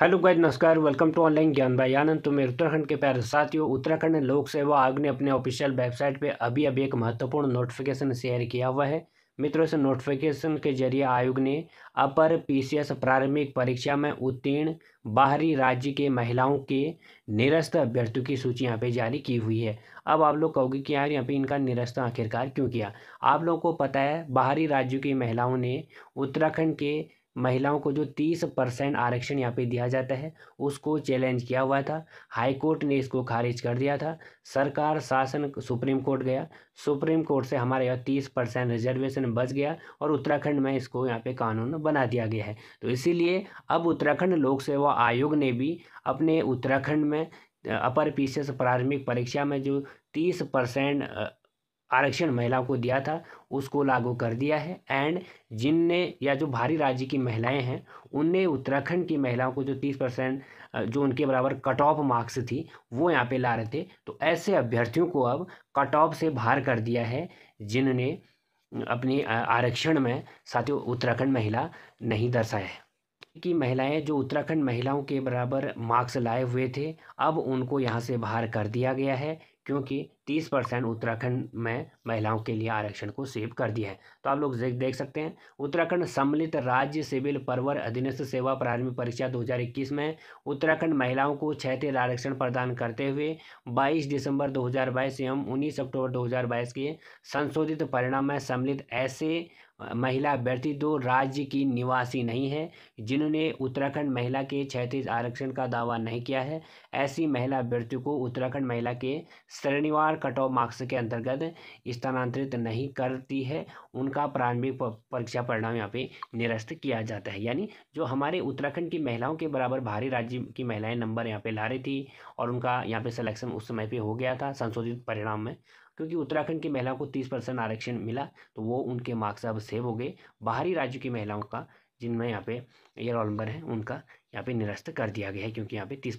hello guys नमस्कार welcome to online Gyan भाई आनंद तो मेरे उत्तराखंड के प्यारे साथियों उत्तराखंड लोक सेवा आयोग ने अपने ऑफिशियल वेबसाइट पे अभी अभी एक महत्वपूर्ण नोटिफिकेशन शेयर किया हुआ है मित्रों इस नोटिफिकेशन के जरिए आयोग ने अपर पीसीएस प्रारंभिक परीक्षा में उत्तीर्ण बाहरी राज्य के महिलाओं के निरस्त अभ्यर्थियों की सूची यहाँ पे जारी की हुई है अब आप लोग कहोगे कि यार यहाँ पे इनका निरस्त आखिरकार क्यों किया आप लोगों को पता है बाहरी राज्यों की महिलाओं ने उत्तराखंड के महिलाओं को जो तीस परसेंट आरक्षण यहाँ पे दिया जाता है उसको चैलेंज किया हुआ था हाई कोर्ट ने इसको खारिज कर दिया था सरकार शासन सुप्रीम कोर्ट गया सुप्रीम कोर्ट से हमारे यहाँ तीस परसेंट रिजर्वेशन बच गया और उत्तराखंड में इसको यहाँ पे कानून बना दिया गया है तो इसीलिए अब उत्तराखंड लोक सेवा आयोग ने भी अपने उत्तराखंड में अपर पी प्रारंभिक परीक्षा में जो तीस परसेंट आरक्षण महिला को दिया था उसको लागू कर दिया है एंड जिनने या जो भारी राज्य की महिलाएं हैं उनने उत्तराखंड की महिलाओं को जो तीस परसेंट जो उनके बराबर कट ऑफ मार्क्स थी वो यहाँ पे ला रहे थे तो ऐसे अभ्यर्थियों को अब कट ऑफ से बाहर कर दिया है जिनने अपनी आरक्षण में साथियों उत्तराखंड महिला नहीं दर्शाया है कि महिलाएं जो उत्तराखंड महिलाओं के बराबर मार्क्स लाए हुए थे अब उनको यहाँ से बाहर कर दिया गया है क्योंकि तीस परसेंट उत्तराखंड में महिलाओं के लिए आरक्षण को सेव कर दिया है तो आप लोग देख सकते हैं उत्तराखंड सम्मिलित राज्य सिविल परवर अधीनस्थ सेवा प्रारंभिक परीक्षा 2021 में उत्तराखंड महिलाओं को क्षेत्र आरक्षण प्रदान करते हुए 22 दिसंबर 2022 एवं 19 अक्टूबर 2022 के संशोधित परिणाम में सम्मिलित ऐसे महिला अभ्यर्थी दो राज्य की निवासी नहीं है जिन्होंने उत्तराखंड महिला के क्षेत्र आरक्षण का दावा नहीं किया है ऐसी महिला अभ्यर्थियों को उत्तराखंड महिला के श्रेणीवार बार कट ऑफ मार्क्स के अंतर्गत स्थानांतरित नहीं करती है उनका प्रारंभिक परीक्षा परिणाम यहाँ पे निरस्त किया जाता है यानी जो हमारे उत्तराखंड की महिलाओं के बराबर भारी राज्य की महिलाएं नंबर यहाँ पे ला रही थी और उनका यहाँ पे सिलेक्शन उस समय पे हो गया था संशोधित परिणाम में क्योंकि उत्तराखंड की महिलाओं को तीस परसेंट आरक्षण मिला तो वो उनके मार्क्स अब सेव हो गए बाहरी राज्यों की महिलाओं का जिनमें यहाँ पे ये रोल नंबर है उनका यहाँ पे निरस्त कर दिया गया है क्योंकि यहाँ पे तीस